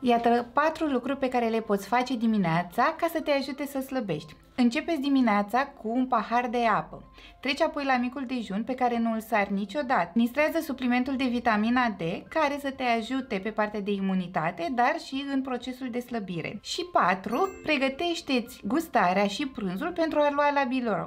Iată patru lucruri pe care le poți face dimineața ca să te ajute să slăbești. Începeți dimineața cu un pahar de apă. Treci apoi la micul dejun pe care nu îl sar niciodată. Nistrează suplimentul de vitamina D care să te ajute pe partea de imunitate, dar și în procesul de slăbire. Și 4. Pregătește-ți gustarea și prânzul pentru a lua la bilor.